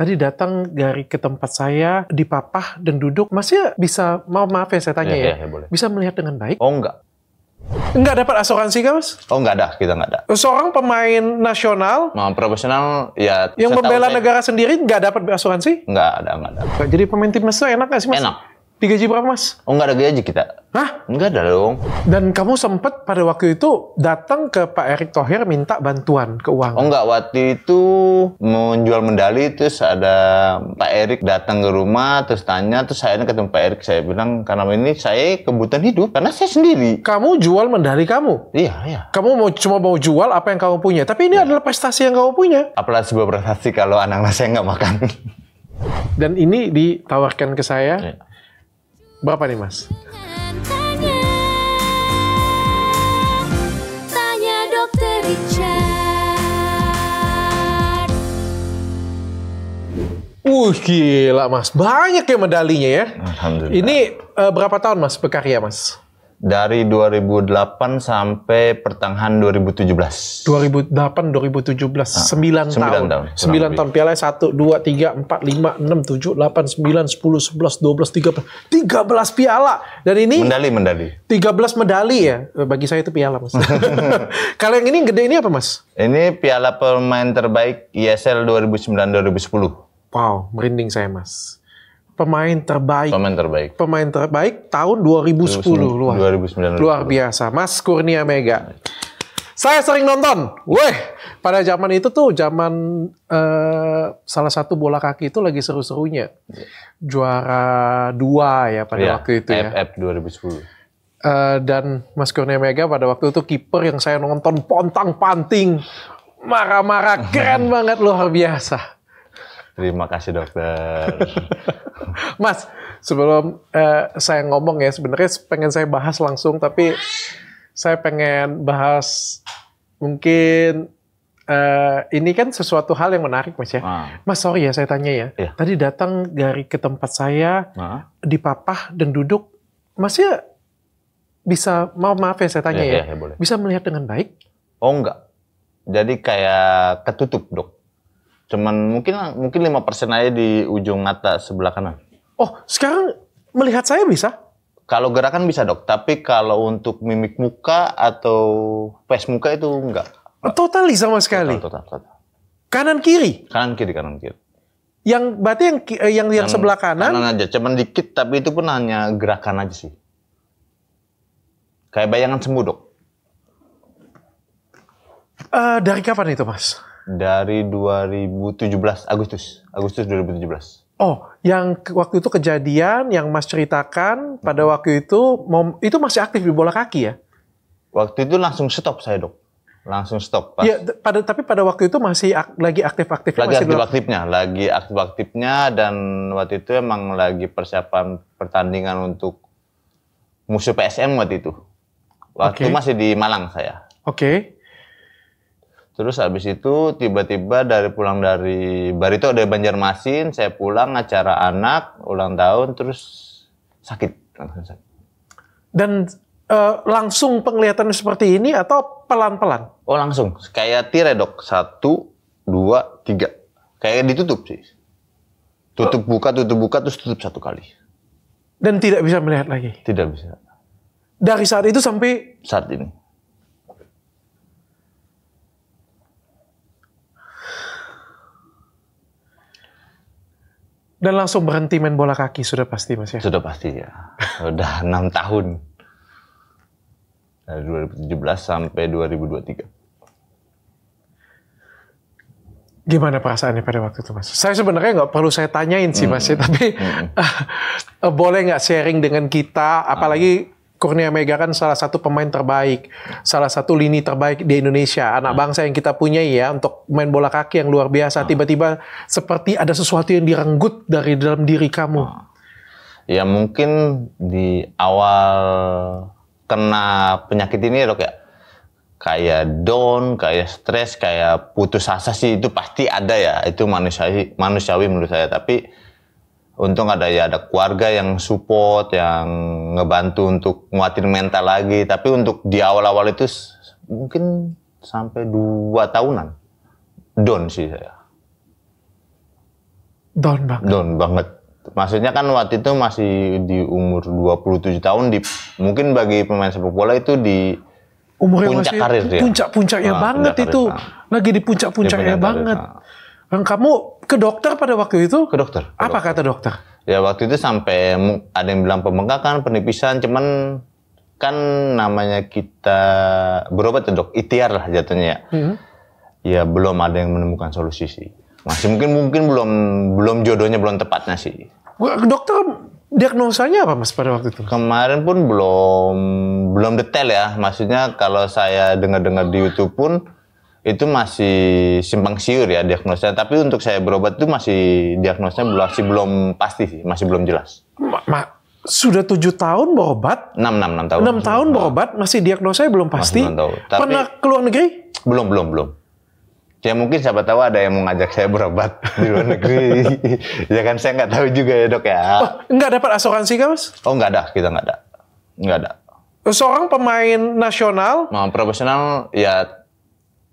tadi datang dari ke tempat saya dipapah dan duduk masih bisa mau maaf ya saya tanya iya, ya, ya, ya, ya boleh. bisa melihat dengan baik oh enggak Enggak dapat asuransi kan mas? Oh enggak ada, kita enggak ada. Seorang pemain nasional? Nah, profesional ya. Yang membela negara sendiri enggak dapat asuransi? Enggak ada, enggak ada. Jadi pemain timnas itu enak nggak sih mas? Enak, Digaji berapa mas? Oh nggak ada gaji kita. Hah? Nggak ada dong. Dan kamu sempat pada waktu itu datang ke Pak Erick Thohir minta bantuan keuangan? Oh nggak, waktu itu menjual medali terus ada Pak Erick datang ke rumah terus tanya terus saya ketemu Pak Erick saya bilang karena ini saya kebutuhan hidup karena saya sendiri. Kamu jual medali kamu? Iya iya. Kamu mau cuma mau jual apa yang kamu punya? Tapi ini ya. adalah prestasi yang kamu punya. Apalagi sebuah prestasi kalau anak-anak saya nggak makan. Dan ini ditawarkan ke saya. Ya Bapak nih mas. Tanya, tanya dokter Richard. Uh gila mas, banyak ya medalinya ya. Alhamdulillah. Ini uh, berapa tahun mas berkarya mas? dari 2008 sampai pertengahan 2017. 2008 2017 ah, 9, 9 tahun. tahun 9 lebih. tahun Piala 1 2 3 4 5 6 7 8 9 10 11 12 13 13 piala. Dan ini medali medali. 13 medali ya. Bagi saya itu piala, Mas. Kalau yang ini gede ini apa, Mas? Ini piala pemain terbaik ISL 2009 2010. Wow, merinding saya, Mas pemain terbaik. Pemain terbaik. Pemain terbaik tahun 2010 luar. Luar biasa. Mas Kurnia Mega. Saya sering nonton. Weh, pada zaman itu tuh zaman uh, salah satu bola kaki itu lagi seru-serunya. Juara dua ya pada ya, waktu itu ya. F 2010. Uh, eh, dan Mas Kurnia Mega pada waktu itu kiper yang saya nonton pontang panting marah-marah keren banget luar biasa Terima kasih dokter. Mas, sebelum eh, saya ngomong ya, sebenarnya pengen saya bahas langsung, tapi saya pengen bahas mungkin Uh, ini kan sesuatu hal yang menarik mas ya. Ah. Mas sorry ya saya tanya ya. Yeah. Tadi datang dari ke tempat saya ah. dipapah dan duduk, mas ya bisa mau maaf ya saya tanya yeah, ya. Yeah, iya, iya, yeah, Bisa melihat dengan baik? Oh enggak. Jadi kayak ketutup dok. Cuman mungkin mungkin lima persen aja di ujung mata sebelah kanan. Oh, sekarang melihat saya bisa? Kalau gerakan bisa dok, tapi kalau untuk mimik muka atau face muka itu enggak. Totali sama sekali. Total, total, total. Kanan kiri. Kanan kiri kanan kiri. Yang berarti yang eh, yang yang, yang sebelah kanan. Kanan aja, cuman dikit tapi itu pun hanya gerakan aja sih. Kayak bayangan sembuh dok. Uh, dari kapan itu mas? dari 2017 Agustus Agustus 2017. Oh, yang waktu itu kejadian yang Mas ceritakan pada mm-hmm. waktu itu mom, itu masih aktif di bola kaki ya? Waktu itu langsung stop saya dok, langsung stop. Iya, pada tapi pada waktu itu masih ak, lagi aktif-aktif. Lagi masih aktif-aktifnya, lagi aktif-aktifnya dan waktu itu emang lagi persiapan pertandingan untuk musuh PSM waktu itu. Waktu okay. masih di Malang saya. Oke. Okay. Terus habis itu tiba-tiba dari pulang dari Barito ada Banjarmasin, saya pulang acara anak ulang tahun terus sakit. Dan uh, langsung penglihatan seperti ini atau pelan-pelan? Oh langsung, kayak tiredok satu, dua, tiga, kayak ditutup sih. Tutup oh. buka, tutup buka, terus tutup satu kali. Dan tidak bisa melihat lagi. Tidak bisa. Dari saat itu sampai saat ini Dan langsung berhenti main bola kaki sudah pasti mas ya? Sudah pasti ya. Sudah enam tahun dari 2017 sampai 2023. Gimana perasaannya pada waktu itu mas? Saya sebenarnya nggak perlu saya tanyain sih mas ya, tapi hmm. boleh nggak sharing dengan kita, apalagi Kurnia Mega kan salah satu pemain terbaik, salah satu lini terbaik di Indonesia, anak hmm. bangsa yang kita punya ya untuk main bola kaki yang luar biasa. Hmm. Tiba-tiba seperti ada sesuatu yang direnggut dari dalam diri kamu. Hmm. Ya mungkin di awal kena penyakit ini dok ya kayak down, kayak stres, kayak putus asa sih itu pasti ada ya. Itu manusiawi, manusiawi menurut saya. Tapi untung ada ya ada keluarga yang support yang ngebantu untuk nguatin mental lagi tapi untuk di awal-awal itu mungkin sampai dua tahunan down sih saya down banget down banget maksudnya kan waktu itu masih di umur 27 tahun di mungkin bagi pemain sepak bola itu di umur puncak karir ya puncak-puncaknya nah, banget puncak itu ah. lagi di puncak-puncaknya banget nah Kan kamu ke dokter pada waktu itu? Ke dokter. Ke Apa dokter. kata dokter? Ya waktu itu sampai ada yang bilang pembengkakan, penipisan, cuman kan namanya kita berobat ya dok, ikhtiar lah jatuhnya ya. Hmm. Ya belum ada yang menemukan solusi sih. Masih mungkin mungkin belum belum jodohnya belum tepatnya sih. Dokter diagnosanya apa mas pada waktu itu? Kemarin pun belum belum detail ya. Maksudnya kalau saya dengar-dengar di YouTube pun itu masih simpang siur ya diagnosanya. Tapi untuk saya berobat itu masih diagnosnya masih belum pasti sih, masih belum jelas. Ma, ma sudah tujuh tahun berobat? Enam enam enam tahun. Enam tahun berobat masih diagnosanya belum pasti. Masih belum Tapi, Pernah keluar negeri? Belum belum belum. Ya mungkin siapa tahu ada yang mau ngajak saya berobat di luar negeri. ya kan saya nggak tahu juga ya dok ya. Oh, nggak dapat asuransi kan mas? Oh nggak ada, kita nggak ada, nggak ada. Seorang pemain nasional? Nah, profesional ya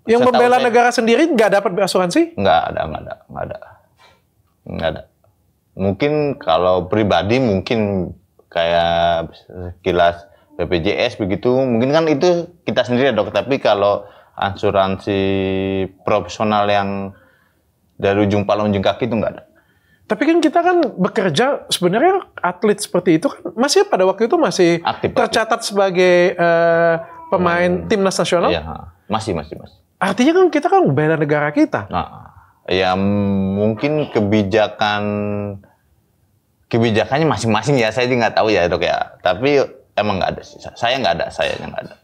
yang membela saya, negara sendiri nggak dapat asuransi? Nggak ada, nggak ada, nggak ada, nggak ada. Mungkin kalau pribadi mungkin kayak sekilas BPJS begitu, mungkin kan itu kita sendiri ya dok. Tapi kalau asuransi profesional yang dari ujung kepala ujung kaki itu nggak ada. Tapi kan kita kan bekerja sebenarnya atlet seperti itu kan masih pada waktu itu masih aktif, tercatat aktif. sebagai uh, pemain hmm. timnas nasional. Iya, masih masih masih. Artinya kan kita kan bela negara kita. Nah, ya mungkin kebijakan kebijakannya masing-masing ya saya juga nggak tahu ya dok ya. Tapi emang nggak ada sih. Saya nggak ada, saya nggak ada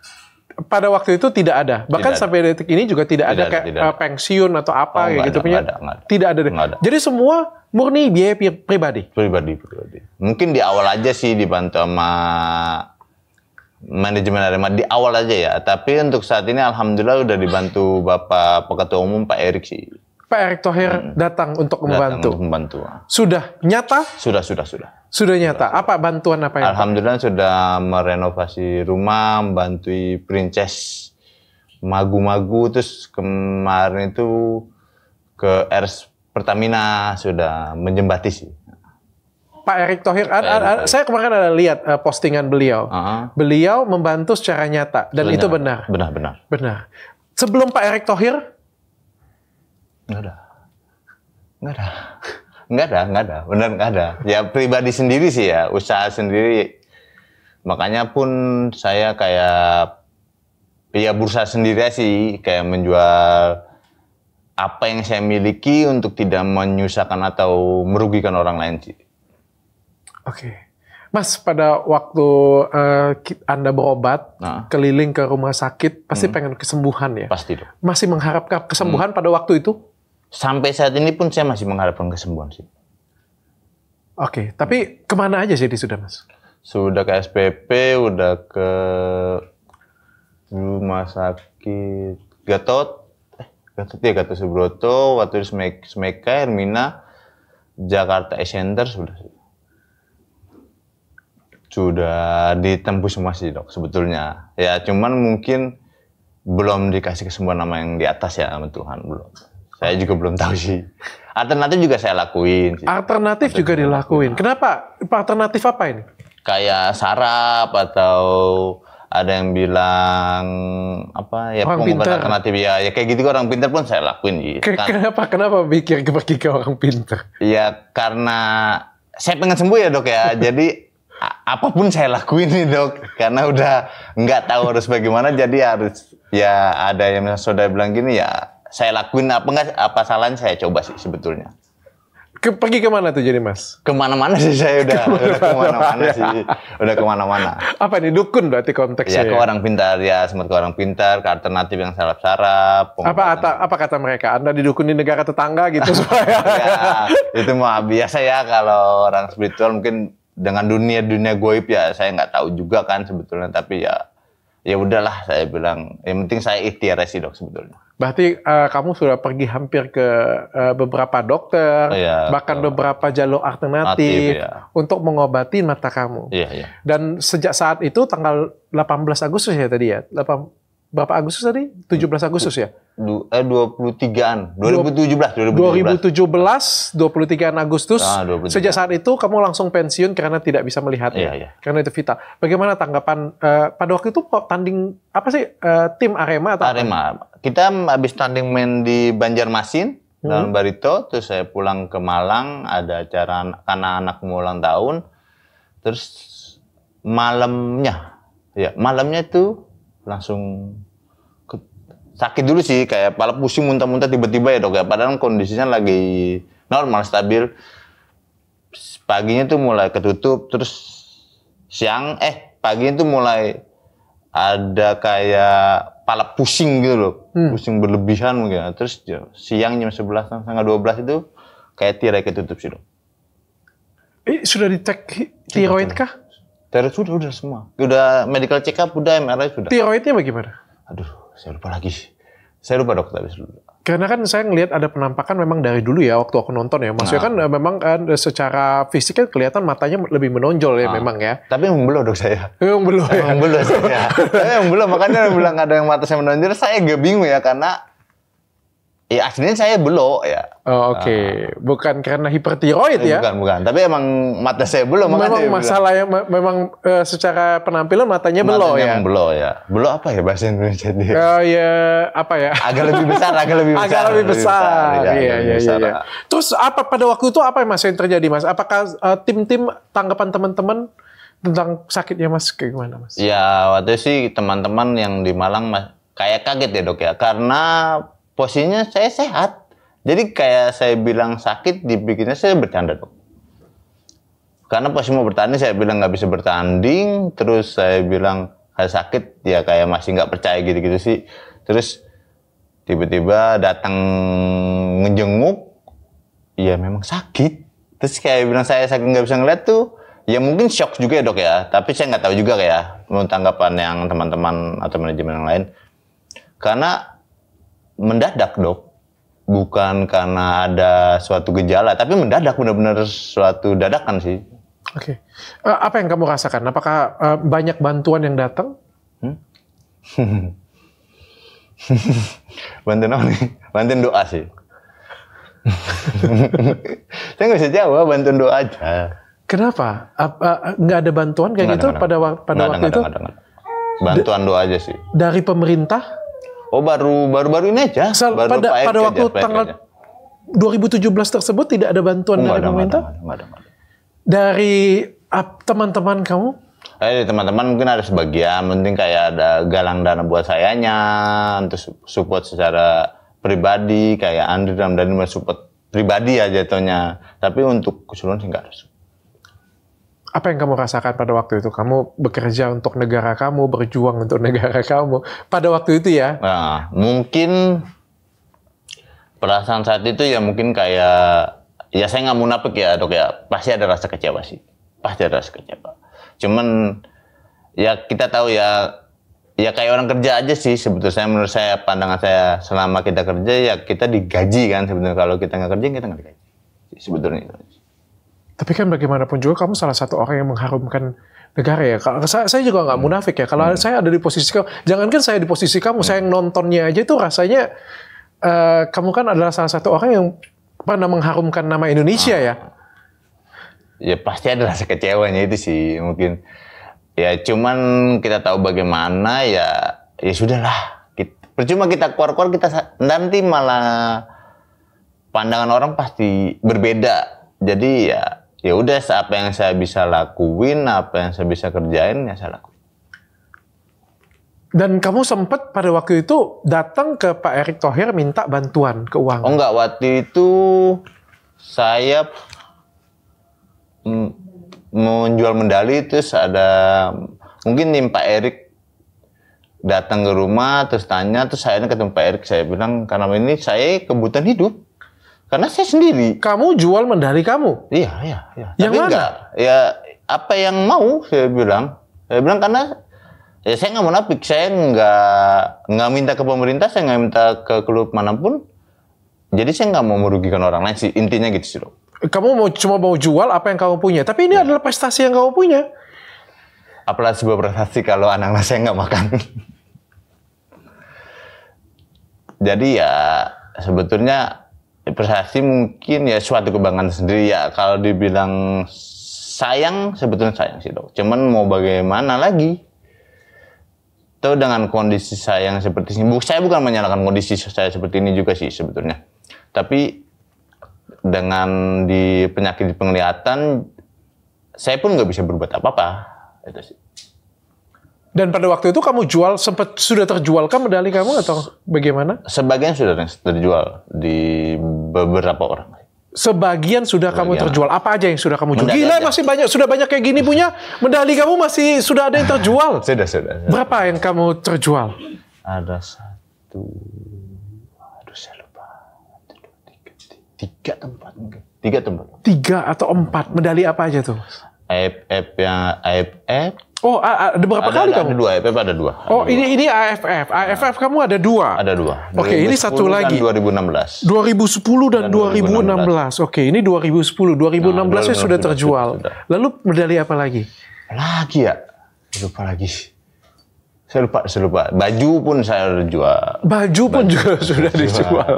pada waktu itu tidak ada. Bahkan tidak sampai ada. detik ini juga tidak, tidak ada kayak tidak. Eh, pensiun atau apa oh, gitu punya. ada, ada. Tidak ada. Enggak ada. Jadi semua murni biaya pribadi. Pribadi, pribadi. Mungkin di awal aja sih dibantu sama manajemen Arema di awal aja ya. Tapi untuk saat ini alhamdulillah udah dibantu Bapak Peketua Umum Pak Erik sih. Pak Erik Thohir hmm. datang untuk membantu. membantu. Sudah nyata? Sudah, sudah, sudah. Sudah nyata. Sudah. Apa bantuan apa yang? Alhamdulillah sudah merenovasi rumah, membantu Princess Magu-Magu terus kemarin itu ke RS Pertamina sudah menjembati sih. Pak Erick Thohir, Pak Erick. An, saya kemarin ada lihat eh, postingan beliau. Uh-huh. Beliau membantu secara nyata dan Sebenarnya, itu benar. Benar, benar. Benar. Sebelum Pak Erick Thohir? Enggak ada. Enggak ada. Enggak ada, enggak ada. Benar enggak ada. Ya pribadi sendiri sih ya, usaha sendiri. Makanya pun saya kayak ya bursa sendiri sih kayak menjual apa yang saya miliki untuk tidak menyusahkan atau merugikan orang lain sih. Oke. Okay. Mas, pada waktu uh, Anda berobat, nah. keliling ke rumah sakit, pasti hmm. pengen kesembuhan ya? Pasti dong. Masih mengharapkan kesembuhan hmm. pada waktu itu? Sampai saat ini pun saya masih mengharapkan kesembuhan sih. Oke, okay. tapi hmm. kemana aja sih? sudah, Mas? Sudah ke SPP, udah ke rumah sakit Gatot, eh, Gatot ya, Gatot Subroto, waktu itu Smeka, Hermina, Jakarta Center sudah sudah ditempuh semua sih dok sebetulnya ya cuman mungkin belum dikasih kesembuhan nama yang di atas ya sama Tuhan belum saya juga belum tahu sih alternatif juga saya lakuin sih. alternatif, alternatif juga dilakuin kenapa alternatif apa ini kayak sarap atau ada yang bilang apa ya orang pintar alternatif ya ya kayak gitu orang pintar pun saya lakuin Ke, kan. kenapa kenapa mikir pergi orang pintar ya karena saya pengen sembuh ya dok ya jadi apapun saya lakuin nih dok karena udah nggak tahu harus bagaimana jadi harus ya ada yang saudara bilang gini ya saya lakuin apa enggak apa salahnya saya coba sih sebetulnya ke, pergi kemana tuh jadi mas kemana-mana sih saya udah kemana udah kemana-mana ya. sih udah kemana-mana apa ini dukun berarti konteksnya ya, ya? ke orang pintar ya sempat ke orang pintar ke alternatif yang sarap-sarap apa kata apa kata mereka anda didukun di negara tetangga gitu supaya ya, itu mah biasa ya kalau orang spiritual mungkin dengan dunia dunia goib ya saya nggak tahu juga kan sebetulnya tapi ya ya udahlah saya bilang yang penting saya ikhtiar sih dok sebetulnya. Berarti uh, kamu sudah pergi hampir ke uh, beberapa dokter, iya, bahkan uh, beberapa jalur alternatif iya. untuk mengobati mata kamu. Iya, iya. Dan sejak saat itu tanggal 18 Agustus ya tadi ya, 8 Bapak Agustus tadi? 17 Agustus ya? Du, eh 23-an. 2017, 2017. 2017, 23-an Agustus. Nah, 23. Sejak saat itu kamu langsung pensiun karena tidak bisa melihatnya. Iya, ya? iya. Karena itu vital. Bagaimana tanggapan uh, pada waktu itu tanding apa sih uh, tim Arema atau Arema. Apa? Kita habis tanding main di Banjarmasin hmm. Barito, terus saya pulang ke Malang ada acara karena anak mau ulang tahun. Terus malamnya ya malamnya itu langsung ke, sakit dulu sih kayak pala pusing muntah-muntah tiba-tiba ya dok ya padahal kan kondisinya lagi normal stabil paginya tuh mulai ketutup terus siang eh paginya tuh mulai ada kayak pala pusing gitu loh hmm. pusing berlebihan mungkin terus ya, siang jam 11 dua 12 itu kayak tirai ketutup sih dok eh, sudah ditek tiroid iya, kah Tiroid sudah, udah semua. Udah medical check up, udah MRI sudah. Tiroidnya bagaimana? Aduh, saya lupa lagi. Saya lupa dokter. Karena kan saya ngelihat ada penampakan memang dari dulu ya waktu aku nonton ya. Maksudnya nah. kan eh, memang eh, secara fisiknya kelihatan matanya lebih menonjol ya nah. memang ya. Tapi yang belum dok saya. Yang belum ya. Yang belum saya. yang belum makanya bilang ada yang mata saya menonjol. Saya gak bingung ya karena Ya aslinya saya belok ya. Oh, Oke, okay. uh, bukan karena hipertiroid eh, ya? Bukan, bukan. Tapi emang mata saya belum. Memang masalah belok. memang uh, secara penampilan matanya, matanya ya? belok ya. belum ya. Belum apa ya bahasa Indonesia dia? Uh, ya apa ya? Agak lebih besar, agak lebih besar. agak lebih besar. Iya, iya, lebih Iya, iya, iya, iya. Terus apa pada waktu itu apa yang masih terjadi Mas? Apakah tim eh, tim-tim tanggapan teman-teman tentang sakitnya Mas kayak gimana Mas? Ya waktu itu sih teman-teman yang di Malang mas, kayak kaget ya dok ya karena posisinya saya sehat. Jadi kayak saya bilang sakit, dibikinnya saya bercanda dok. Karena pas mau bertanding saya bilang nggak bisa bertanding, terus saya bilang saya sakit, ya kayak masih nggak percaya gitu-gitu sih. Terus tiba-tiba datang ngejenguk, ya memang sakit. Terus kayak bilang saya sakit nggak bisa ngeliat tuh, ya mungkin shock juga ya dok ya. Tapi saya nggak tahu juga kayak tanggapan yang teman-teman atau manajemen yang lain. Karena mendadak dok bukan karena ada suatu gejala tapi mendadak benar-benar suatu dadakan sih oke okay. Eh, apa yang kamu rasakan apakah eh, banyak bantuan yang datang hmm? bantuin apa nih bantuin doa sih saya nggak bisa jawab bantuan doa aja kenapa eh, nggak ada bantuan kayak gitu pada pada waktu itu bantuan doa aja sih dari pemerintah Oh baru baru baru ini aja. Sal, baru pada pada aja, waktu tanggal aja. 2017 tersebut tidak ada bantuan oh, dari ada, pemerintah. ada, Dari teman-teman kamu? Eh, teman-teman mungkin ada sebagian, penting kayak ada galang dana buat sayanya, untuk support secara pribadi, kayak Andri dan Dani support pribadi aja tonya. Tapi untuk keseluruhan sih nggak ada support apa yang kamu rasakan pada waktu itu? Kamu bekerja untuk negara kamu, berjuang untuk negara kamu. Pada waktu itu ya? Nah, mungkin perasaan saat itu ya mungkin kayak ya saya nggak munafik ya dok ya pasti ada rasa kecewa sih pasti ada rasa kecewa cuman ya kita tahu ya ya kayak orang kerja aja sih sebetulnya menurut saya pandangan saya selama kita kerja ya kita digaji kan sebetulnya kalau kita nggak kerja kita nggak digaji sebetulnya tapi kan bagaimanapun juga kamu salah satu orang yang mengharumkan negara ya. Saya, saya juga nggak hmm. munafik ya. Kalau hmm. saya ada di posisi kamu, jangankan saya di posisi kamu, hmm. saya yang nontonnya aja itu rasanya uh, kamu kan adalah salah satu orang yang pernah mengharumkan nama Indonesia ya. ah. ya. Ya pasti ada rasa kecewanya itu sih mungkin. Ya cuman kita tahu bagaimana ya ya sudahlah. percuma kita keluar-keluar kita nanti malah pandangan orang pasti berbeda. Jadi ya ya udah apa yang saya bisa lakuin apa yang saya bisa kerjain ya saya lakuin dan kamu sempat pada waktu itu datang ke Pak Erick Thohir minta bantuan keuangan. Oh enggak, waktu itu saya menjual medali terus ada mungkin nih Pak Erick datang ke rumah terus tanya terus saya ketemu Pak Erick saya bilang karena ini saya kebutuhan hidup karena saya sendiri. Kamu jual mendari kamu? Iya, iya, iya. Yang Tapi mana? Enggak. Ya apa yang mau saya bilang. Saya bilang karena ya saya nggak mau nafik Saya nggak nggak minta ke pemerintah, saya nggak minta ke klub manapun. Jadi saya nggak mau merugikan orang lain sih. Intinya gitu sih, loh. Kamu mau cuma mau jual apa yang kamu punya. Tapi ini ya. adalah prestasi yang kamu punya. Apalagi sebuah prestasi kalau anak-anak saya nggak makan. Jadi ya sebetulnya prestasi mungkin ya suatu kebanggaan sendiri ya kalau dibilang sayang sebetulnya sayang sih dok cuman mau bagaimana lagi itu dengan kondisi sayang seperti ini saya bukan menyalahkan kondisi saya seperti ini juga sih sebetulnya tapi dengan di penyakit penglihatan saya pun nggak bisa berbuat apa-apa itu sih dan pada waktu itu kamu jual sempat sudah terjual kan medali kamu atau bagaimana? Sebagian sudah terjual di beberapa orang. Sebagian sudah Sebagian. kamu terjual. Apa aja yang sudah kamu jual? Medali Gila aja. masih banyak sudah banyak kayak gini punya medali kamu masih sudah ada yang terjual. sudah, sudah sudah. Berapa yang kamu terjual? Ada satu, aduh saya lupa. dua, tiga, tiga, tiga tempat mungkin. Tiga tempat. Tiga atau empat medali apa aja tuh? AFF yang AFF Oh, ah, ah, ada berapa ada, kali ada, kamu? Ada dua, AFF ada dua. Ada oh, dua. ini ini AFF. AFF nah. kamu ada dua. Ada dua. Oke, ini satu lagi. 2016. 2010 dan, dan 2016. 2016. Oke, ini 2010, 2016 nah, 2016 nya sudah terjual. Sudah. Lalu medali apa lagi? Lagi ya? Lupa lagi. Saya lupa, saya lupa. Baju pun saya jual. Baju pun Baju. juga sudah dijual.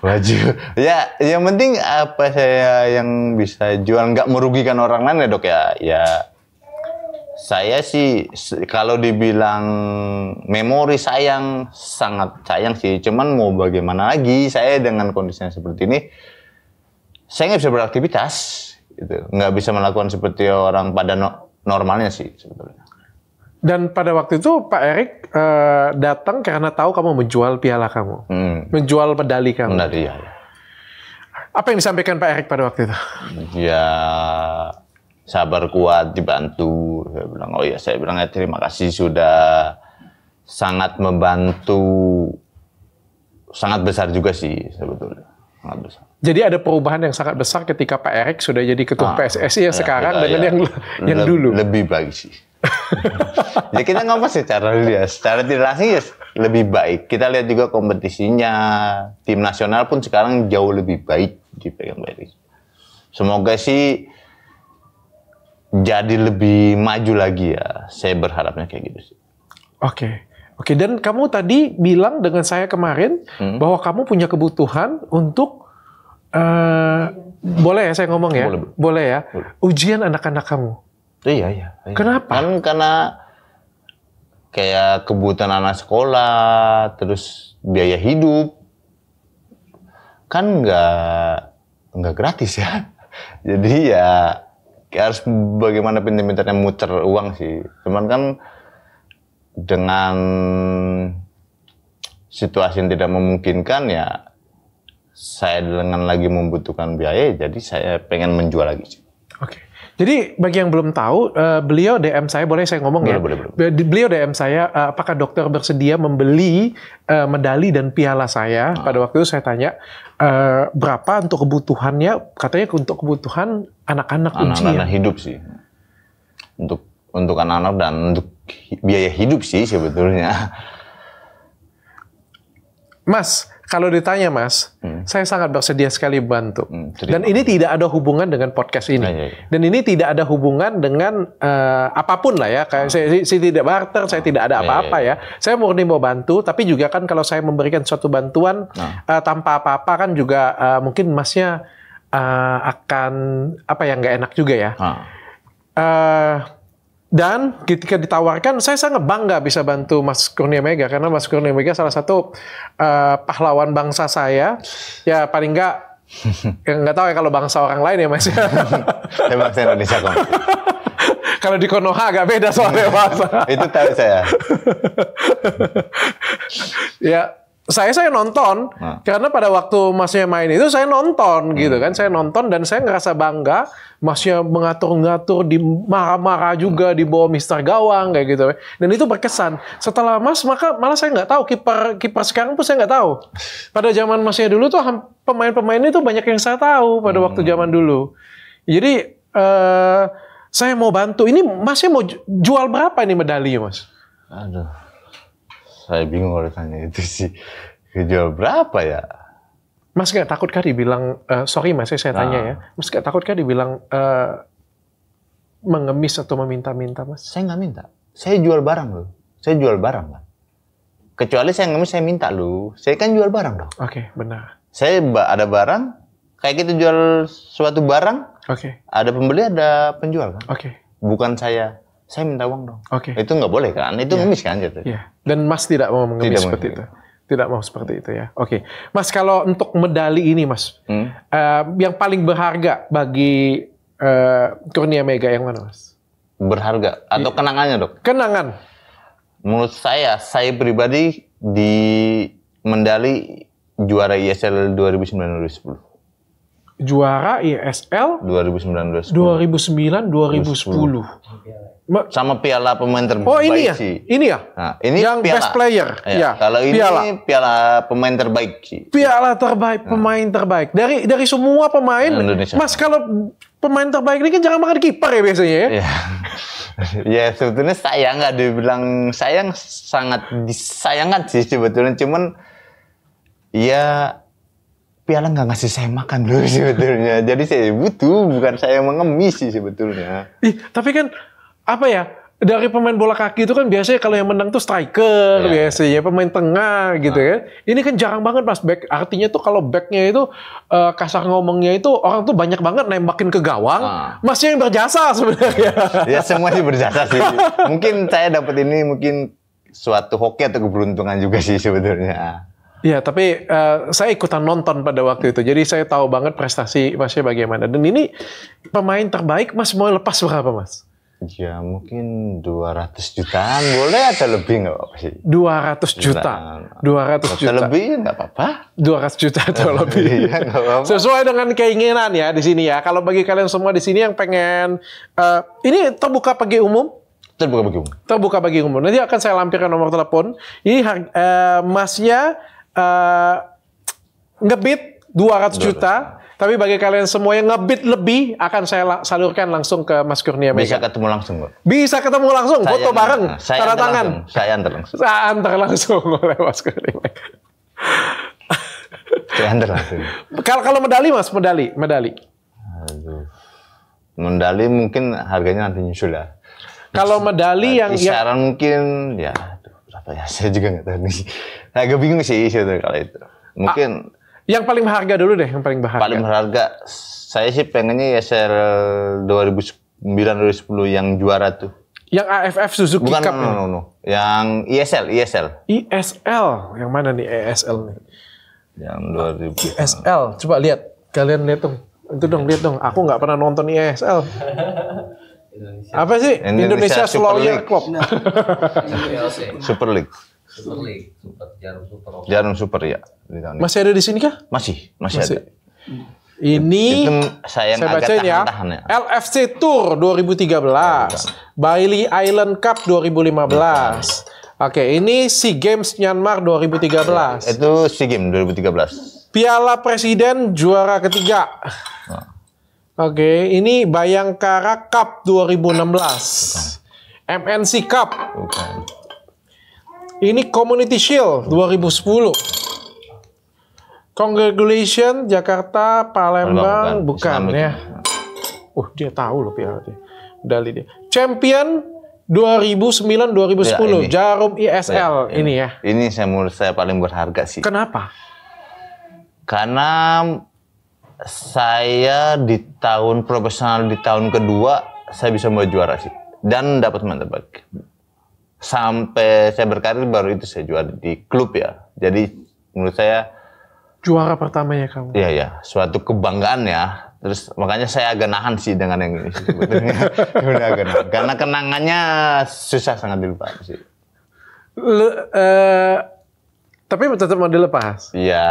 Baju. Ya, yang penting apa saya yang bisa jual nggak merugikan orang lain ya dok ya. Ya saya sih kalau dibilang memori sayang sangat sayang sih cuman mau bagaimana lagi saya dengan kondisinya seperti ini saya nggak bisa beraktivitas gitu nggak bisa melakukan seperti orang pada no, normalnya sih sebetulnya dan pada waktu itu Pak Erik uh, datang karena tahu kamu menjual piala kamu hmm. menjual medali kamu medali ya. apa yang disampaikan Pak Erik pada waktu itu ya sabar kuat dibantu saya bilang oh ya saya bilang ya terima kasih sudah sangat membantu sangat besar juga sih sebetulnya sangat besar jadi ada perubahan yang sangat besar ketika Pak Erik sudah jadi ketua ah, PSSI yang ya, sekarang dengan ya, yang yang dulu lebih baik sih ya kita ngomong secara dia ya, secara tidak ya lebih baik kita lihat juga kompetisinya tim nasional pun sekarang jauh lebih baik dipegang Pak Erik semoga sih jadi lebih maju lagi ya. Saya berharapnya kayak gitu sih. Oke. Okay. Oke, okay, dan kamu tadi bilang dengan saya kemarin hmm. bahwa kamu punya kebutuhan untuk uh, boleh ya saya ngomong ya? Boleh, boleh ya. Boleh. Ujian anak-anak kamu. Iya, iya, iya. Kenapa? Kan karena kayak kebutuhan anak sekolah, terus biaya hidup. Kan nggak nggak gratis ya. Jadi ya kayak harus bagaimana pintar-pintarnya muter uang sih. Cuman kan dengan situasi yang tidak memungkinkan ya saya dengan lagi membutuhkan biaya jadi saya pengen menjual lagi. Oke. Okay. Jadi bagi yang belum tahu, eh, beliau DM saya, boleh saya ngomong boleh, ya? Boleh, boleh. Beliau DM saya, eh, apakah dokter bersedia membeli eh, medali dan piala saya? Ah. Pada waktu itu saya tanya, berapa untuk kebutuhannya? Katanya untuk kebutuhan anak-anak ujian. Ya. Anak-anak hidup sih. Untuk untuk anak-anak dan untuk biaya hidup sih sebetulnya. Mas, kalau ditanya Mas, hmm. saya sangat bersedia sekali bantu. Hmm, ah, iya, iya. Dan ini tidak ada hubungan dengan podcast ini. Dan ini tidak ada hubungan dengan uh, apapun lah ya. Kayak saya, ah. saya, tidak barter, saya ah. tidak ada iya, apa-apa ya. Saya murni mau bantu, tapi juga kan kalau saya memberikan suatu bantuan uh, tanpa apa-apa kan juga uh, mungkin Masnya uh, akan apa yang nggak enak juga ya. Uh, dan ketika ditawarkan, saya sangat bangga bisa bantu Mas Kurnia Mega karena Mas Kurnia Mega salah satu uh, pahlawan bangsa saya. Ya paling nggak enggak ya, tahu ya kalau bangsa orang lain ya Mas. Saya bangsa Indonesia kok. kalau di Konoha agak beda soalnya bahasa. Itu tahu saya. ya saya saya nonton nah. karena pada waktu masnya main itu saya nonton hmm. gitu kan saya nonton dan saya ngerasa bangga masnya mengatur-ngatur di marah-marah juga hmm. di bawah Mister Gawang kayak gitu dan itu berkesan setelah Mas maka malah saya nggak tahu kiper kiper sekarang pun saya nggak tahu pada zaman masnya dulu tuh pemain pemain itu banyak yang saya tahu pada hmm. waktu zaman dulu jadi uh, saya mau bantu ini masnya mau jual berapa ini medali mas? Aduh saya bingung kalau ditanya itu sih kejual berapa ya Mas gak takut kah dibilang uh, sorry Mas ya, saya nah. tanya ah. ya Mas gak takut kah dibilang uh, mengemis atau meminta-minta Mas saya nggak minta saya jual barang loh saya jual barang kan kecuali saya ngemis saya minta lu saya kan jual barang dong oke okay, benar saya ada barang kayak kita jual suatu barang oke okay. ada pembeli ada penjual kan oke okay. bukan saya saya minta uang dong. Oke. Okay. Itu nggak boleh kan? Itu yeah. ngemis kan gitu. Yeah. Dan Mas tidak mau mengemis tidak seperti mungkin. itu. Tidak mau seperti itu ya. Oke, okay. Mas kalau untuk medali ini Mas, hmm? uh, yang paling berharga bagi uh, Kurnia Mega yang mana Mas? Berharga atau yeah. kenangannya dok? Kenangan. Menurut saya, saya pribadi di medali juara ISL 2009-2010 juara ISL 2019 2009 2010. 2010. Sama piala pemain terbaik Oh ini ya? Sih. Ini ya? Nah, ini yang piala. best player. Ya. ya. Kalau ini piala. piala pemain terbaik sih. Piala terbaik, nah. pemain terbaik. Dari dari semua pemain nah, Indonesia. Mas kalau pemain terbaik ini kan jangan makan kiper ya biasanya ya. ya. ya sebetulnya sayang nggak dibilang sayang sangat disayangkan sih sebetulnya cuman ya piala nggak ngasih saya makan dulu sebetulnya. Jadi saya butuh, bukan saya mengemis sih sebetulnya. Ih, tapi kan apa ya? Dari pemain bola kaki itu kan biasanya kalau yang menang tuh striker yeah. biasanya, pemain tengah gitu nah. kan. Ini kan jarang banget pas back. Artinya tuh kalau backnya itu eh, kasar ngomongnya itu orang tuh banyak banget nembakin ke gawang, nah. masih yang berjasa sebenarnya. ya semua sih berjasa sih. mungkin saya dapat ini mungkin suatu hoki atau keberuntungan juga sih sebetulnya. Iya, tapi uh, saya ikutan nonton pada waktu itu. Jadi saya tahu banget prestasi Masnya bagaimana. Dan ini pemain terbaik Mas mau lepas berapa Mas? Ya mungkin 200 jutaan boleh ada lebih nggak sih? 200 juta. 200 juta. lebih nggak apa-apa. 200 juta atau lebih. ya, apa-apa. Sesuai dengan keinginan ya di sini ya. Kalau bagi kalian semua di sini yang pengen uh, ini terbuka bagi umum Terbuka bagi umum. Terbuka bagi umum. Nanti akan saya lampirkan nomor telepon. Ini uh, masnya Eh, ngebit 200 juta, 200. tapi bagi kalian semua yang ngebit lebih akan saya salurkan langsung ke Mas Kurnia Mega. Bisa ketemu langsung, Bu. Bisa ketemu langsung, saya foto bareng, saya tanda tangan. Langsung. Saya antar langsung. Saya antar langsung oleh Mas Kurnia Mega. saya antar langsung. Kalau kalau medali Mas, medali, medali. Aduh. Medali mungkin harganya nanti nyusul ya. Kalau medali yang, yang... mungkin ya apa ya? Saya juga nggak tahu nih. Nah, agak bingung sih itu kalau itu. Mungkin ah, yang paling berharga dulu deh, yang paling berharga. Paling berharga saya sih pengennya ya share 2009 2010 yang juara tuh. Yang AFF Suzuki Bukan, Cup. No, ya? no, no. Yang ESL ESL ESL Yang mana nih ESL nih? Yang 2000. ISL. E coba lihat. Kalian lihat dong. Itu dong, lihat dong. Aku nggak pernah nonton ISL. E Indonesia. Apa sih? Indonesia, Indonesia Super League. Club. Nah. Super League. Super League. Super Jarum Super. Okay. Jarum Super ya. masih ada di sini kah? Masih, masih, ada. Ini itu kan saya baca ya. ya. LFC Tour 2013, Bailey Island Cup 2015. Oke, Oke, ini SEA Games Myanmar 2013. Itu SEA Games 2013. Piala Presiden juara ketiga. Nah. Oke, ini Bayangkara Cup 2016. Bukan. MNC Cup. Bukan. Ini Community Shield 2010. Congregation Jakarta Palembang bukan, bukan bukan ya. Uh, dia tahu loh piala dia. Dali dia. Champion 2009 2010 ya, ini. Jarum ISL ya, ini. Ya. ini ya. Ini saya menurut saya paling berharga sih. Kenapa? Karena saya di tahun profesional di tahun kedua saya bisa mulai juara sih dan dapat teman terbaik sampai saya berkarir baru itu saya juara di klub ya jadi menurut saya juara pertamanya kamu iya ya suatu kebanggaan ya terus makanya saya agak nahan sih dengan yang ini sebetulnya karena kenangannya susah sangat dilupakan sih le uh, tapi tetap mau dilepas iya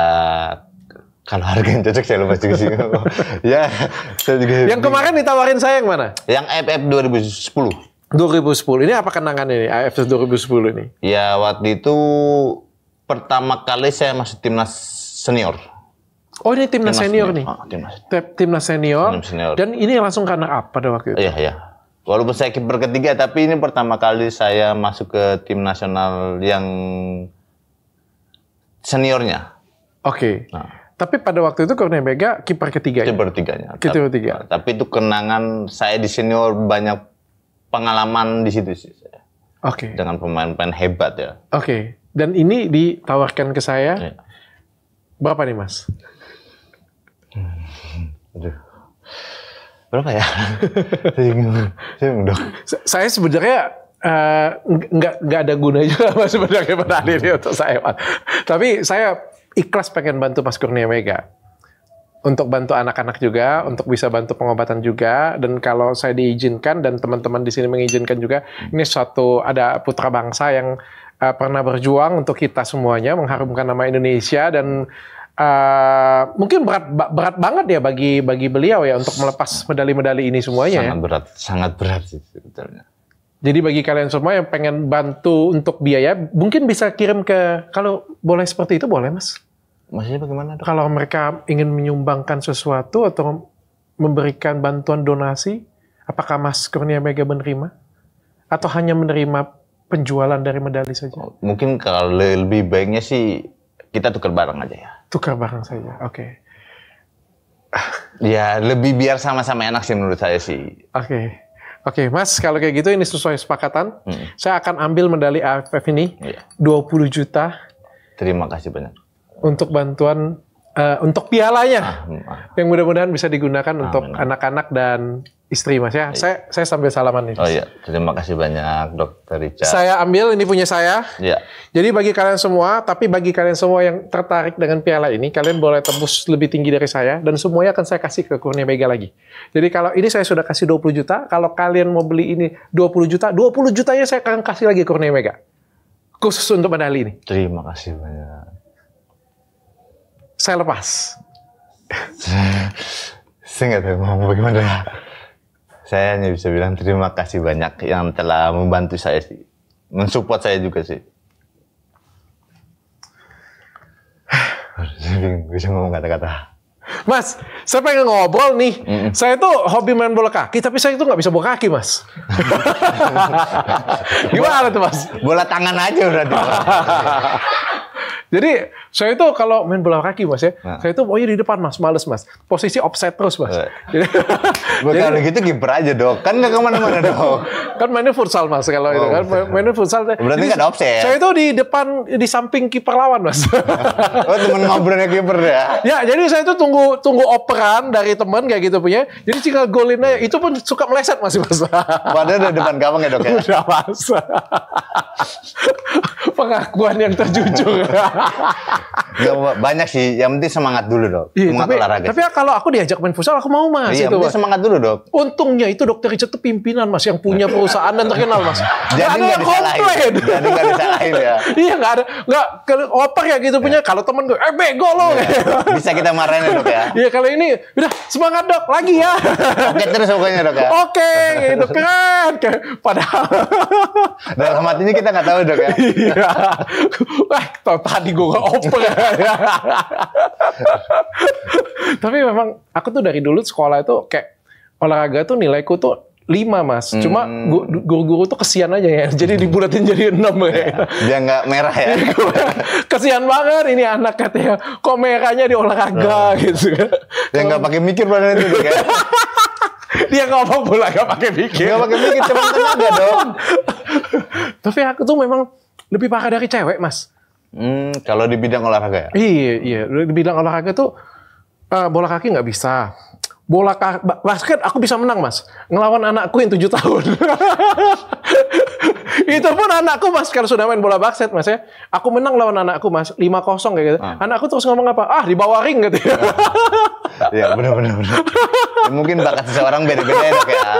kalau harga yang cocok saya lepas juga sih. ya, saya juga. Yang kemarin ditawarin saya yang mana? Yang FF 2010. 2010. Ini apa kenangan ini AFF 2010 ini? Ya, waktu itu pertama kali saya masuk timnas senior. Oh ini timnas, senior, senior nih. Oh, timnas. timnas senior. Timnas senior. Dan ini langsung karena apa pada waktu itu? Iya iya. Walaupun saya kiper ketiga, tapi ini pertama kali saya masuk ke tim nasional yang seniornya. Oke. Okay. Nah. Tapi pada waktu itu Kurnia Mega kiper ketiganya. Kiper ketiganya. Kiper ketiga. Tapi itu kenangan saya di senior banyak pengalaman di situ sih Oke. Okay. Dengan pemain-pemain hebat ya. Oke. Okay. Dan ini ditawarkan ke saya. Ya. Berapa nih, Mas? Hmm. Berapa ya? saya sebenarnya eh, nggak uh, nggak ada gunanya mas sebenarnya pada hari ini untuk saya tapi saya ikhlas pengen bantu Mas Kurnia Mega untuk bantu anak-anak juga, untuk bisa bantu pengobatan juga, dan kalau saya diizinkan dan teman-teman di sini mengizinkan juga, ini suatu ada putra bangsa yang uh, pernah berjuang untuk kita semuanya mengharumkan nama Indonesia dan uh, mungkin berat berat banget ya bagi bagi beliau ya untuk melepas medali-medali ini semuanya. Ya. Sangat ya. berat, sangat berat sih sebetulnya. Jadi bagi kalian semua yang pengen bantu untuk biaya, mungkin bisa kirim ke kalau boleh seperti itu boleh mas Maksudnya bagaimana? Dok? Kalau mereka ingin menyumbangkan sesuatu atau memberikan bantuan donasi, apakah Mas Kurnia Mega menerima? Atau hanya menerima penjualan dari medali saja? Oh, mungkin kalau lebih baiknya sih kita tukar barang aja ya. Tukar barang saja, oke. Okay. ya lebih biar sama-sama enak sih menurut saya sih. Oke. Okay. Oke, okay, Mas, kalau kayak gitu ini sesuai sepakatan. Hmm. Saya akan ambil medali AFF ini, yeah. 20 juta. Terima kasih banyak untuk bantuan uh, untuk pialanya ah, hmm, ah, yang mudah-mudahan bisa digunakan amin. untuk anak-anak dan istri mas ya. Iya. Saya saya sambil salaman nih. Oh iya, terima kasih banyak dokter Richard. Saya ambil ini punya saya. Iya. Jadi bagi kalian semua, tapi bagi kalian semua yang tertarik dengan piala ini, kalian boleh tembus lebih tinggi dari saya dan semuanya akan saya kasih ke Kurnia Mega lagi. Jadi kalau ini saya sudah kasih 20 juta, kalau kalian mau beli ini 20 juta, 20 jutanya saya akan kasih lagi ke Kurnia Mega. Khusus untuk medali ini. Terima kasih banyak saya lepas. saya nggak tahu mau bagaimana. Saya hanya bisa bilang terima kasih banyak yang telah membantu saya sih, mensupport saya juga sih. saya bingung bisa ngomong kata-kata. Mas, saya pengen ngobrol nih. Mm -mm. Saya itu hobi main bola kaki, tapi saya itu nggak bisa bola kaki, Mas. Gimana tuh, Mas? Bola tangan aja udah. Jadi saya itu kalau main bola kaki mas ya, nah. saya itu pokoknya di depan mas, males mas. Posisi offset terus mas. Eh. Jadi, kalau gitu kiper aja dok, kan nggak kemana-mana dok. kan mainnya futsal mas kalau oh, itu kan, oh, mainnya futsal. Berarti nggak ada offset. Saya itu di depan, di samping kiper lawan mas. oh temen ngobrolnya kiper ya? Ya jadi saya itu tunggu tunggu operan dari teman kayak gitu punya. Jadi jika golin aja, itu pun suka meleset mas mas. Padahal di depan gawang ya dok ya? Udah mas pengakuan yang terjujur. Ya, banyak sih, yang penting semangat dulu dok. Iya, semangat tapi, olahraga. Tapi ya kalau aku diajak main futsal, aku mau mas. Iya, itu, mas. semangat dulu dok. Untungnya itu dokter Richard itu pimpinan mas, yang punya perusahaan dan terkenal mas. Jadi nggak komplain. Jadi nggak disalahin ya. iya nggak ada, nggak oper ya gitu punya. Ya. Kalau temen gue, eh bego lo. Iya. Bisa kita marahin dok ya. Iya kalau ini, udah semangat dok, lagi ya. Oke terus pokoknya dok ya. Oke, gitu keren. Padahal. Dalam hatinya kita nggak tahu dok ya. Iya. Wah, eh, tau tadi gue gak open. Tapi memang aku tuh dari dulu sekolah itu kayak olahraga tuh nilaiku tuh lima mas, cuma hmm. gue guru-guru tuh kesian aja ya, jadi dibulatin jadi enam ya. Iya. Dia nggak merah ya? kesian banget ini anak katanya, kok merahnya di olahraga oh. gitu Dia nggak pakai mikir pada itu dia nggak dia ngomong nggak pakai mikir, nggak pakai mikir, cuma tenaga dong. Tapi aku tuh memang lebih parah dari cewek, Mas. Hmm, kalau di bidang olahraga ya? Iya, iya. Di bidang olahraga tuh uh, bola kaki nggak bisa. Bola kaki, basket aku bisa menang, Mas. Ngelawan anakku yang tujuh tahun. itu pun anakku mas kalau sudah main bola basket mas ya aku menang lawan anakku mas 5-0 kayak gitu ah. anakku terus ngomong apa ah di bawah ring gitu ya benar benar benar ya, mungkin bakat seseorang beda-beda ya, ya.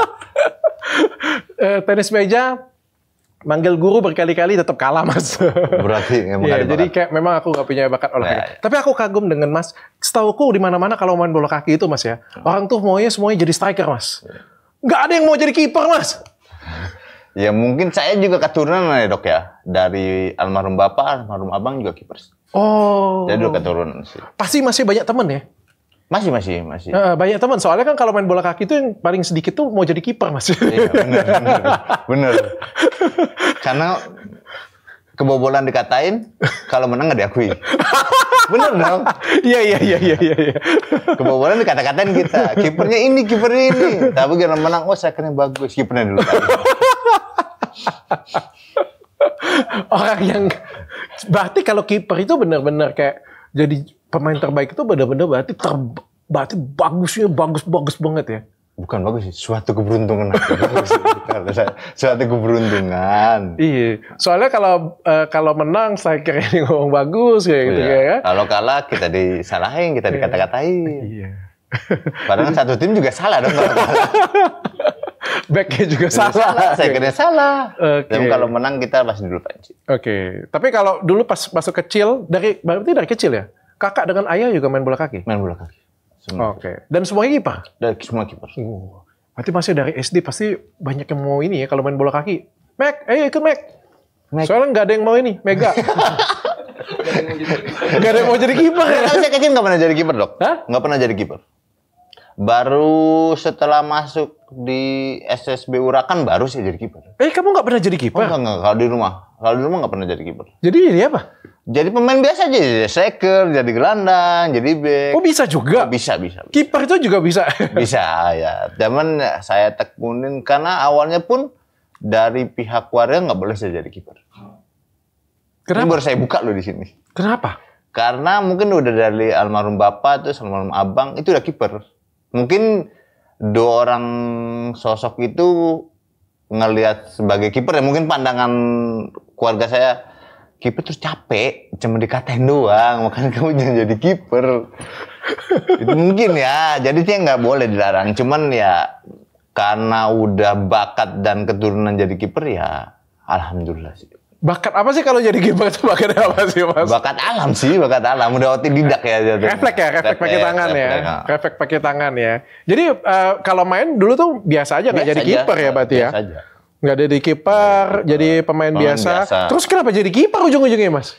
Eh, tenis meja manggil guru berkali-kali tetap kalah mas. Berarti emang ya, Jadi kayak memang aku gak punya bakat olahraga. Ya, ya. Tapi aku kagum dengan mas. Setauku di mana-mana kalau main bola kaki itu mas ya, hmm. orang tuh maunya semuanya jadi striker mas. Iya. Nggak ada yang mau jadi kiper mas. Ya mungkin saya juga keturunan ya dok ya dari almarhum bapak, almarhum abang juga kiper. Oh. Jadi dulu keturunan sih. Pasti masih banyak temen ya. Masih masih masih. Uh, banyak teman. Soalnya kan kalau main bola kaki itu yang paling sedikit tuh mau jadi kiper masih. Iya, bener, bener, bener. Karena kebobolan dikatain, kalau menang nggak diakui. Bener dong? Iya iya iya iya iya. iya. Kebobolan dikata-katain kita. Kipernya ini, kipernya ini. Tapi kalau menang, oh saya bagus. Kipernya dulu. Orang yang berarti kalau kiper itu benar-benar kayak jadi pemain terbaik itu benar-benar berarti ter, berarti bagusnya bagus-bagus banget ya. Bukan bagus sih, suatu keberuntungan. suatu keberuntungan. Iya. Soalnya kalau eh, kalau menang saya kira ini ngomong bagus kayak gitu iya. ya. Kan? Kalau kalah kita disalahin, kita iya. dikata-katain. Iya. Padahal Jadi, satu tim juga salah dong. Backnya juga salah. salah. Saya kira salah. Okay. Dan kalau menang kita masih dulu panci. Oke. Okay. Tapi kalau dulu pas masuk kecil dari berarti dari kecil ya? kakak dengan ayah juga main bola kaki? Main bola kaki. Oke. Okay. Dan ini pak? Dan semua kiper. Uh, berarti masih dari SD pasti banyak yang mau ini ya kalau main bola kaki. Mac, eh ikut Mac. Mac. Soalnya nggak ada yang mau ini, Mega. gak ada yang mau jadi kiper. Kamu saya kecil nggak pernah jadi kiper dok. Hah? Nggak pernah jadi kiper. Baru setelah masuk di SSB Urakan baru sih jadi kiper. Eh kamu nggak pernah jadi oh, kiper? Oh, enggak, enggak, kalau di rumah. Kalau di rumah nggak pernah jadi kiper. Jadi jadi apa? Jadi pemain biasa aja, jadi striker, jadi gelandang, jadi back. Oh bisa juga? Oh, bisa, bisa. bisa. Kiper itu juga bisa? bisa, ya. Cuman saya tekunin karena awalnya pun dari pihak keluarga nggak boleh saya jadi kiper. Kenapa? Ini baru saya buka loh di sini. Kenapa? Karena mungkin udah dari almarhum bapak terus almarhum abang itu udah kiper. Mungkin dua orang sosok itu ngelihat sebagai kiper ya mungkin pandangan keluarga saya kiper terus capek cuma dikatain doang makanya kamu jangan jadi kiper itu mungkin ya jadi dia nggak boleh dilarang cuman ya karena udah bakat dan keturunan jadi kiper ya alhamdulillah sih Bakat apa sih kalau jadi kiper itu bakat apa sih mas? Bakat alam sih, bakat alam. Udah didak ya jatuhnya. Ya. Refleks ya, refleks pakai tangan ya. reflek pakai tangan ya. Jadi uh, kalau main dulu tuh biasa aja nggak jadi kiper ya berarti ya. Aja. Nggak jadi kiper, nah, jadi pemain, pemain biasa. biasa. Terus kenapa jadi kiper ujung-ujungnya, Mas?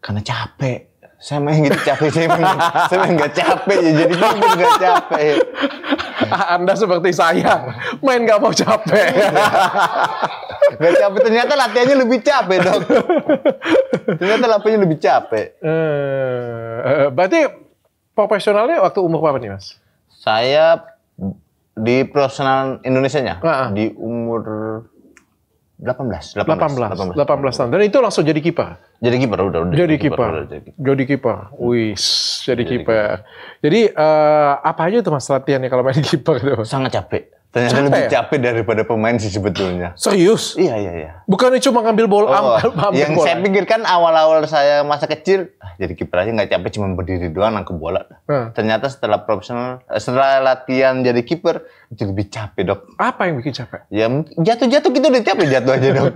Karena capek. Saya main gitu capek, saya main, saya main gak capek ya, jadi kiper gak capek. Ah, Anda seperti saya, main gak mau capek. gak capek, ternyata latihannya lebih capek dong. ternyata latihannya lebih capek. Eh, eh berarti profesionalnya waktu umur berapa nih mas? Saya di profesional Indonesia-nya uh -huh. di umur 18, 18, 18, 18, 18 tahun. Dan itu langsung jadi kiper. Jadi kiper udah, udah. Jadi kiper. Jadi kiper. Wis, jadi kiper. Jadi uh, apa aja tuh Mas latihannya kalau main kiper itu? Sangat capek. Ternyata capek lebih ya? capek daripada pemain sih sebetulnya. Serius? Iya, iya, iya. bukan cuma ngambil bola, oh, ambil, ambil yang bola. saya pikirkan awal-awal saya masa kecil jadi kiper aja nggak capek cuma berdiri doang nangkep bola. Hmm. Ternyata setelah profesional, eh, setelah latihan jadi kiper, jadi lebih capek dok. Apa yang bikin capek? Ya jatuh-jatuh kita gitu udah capek jatuh aja dok.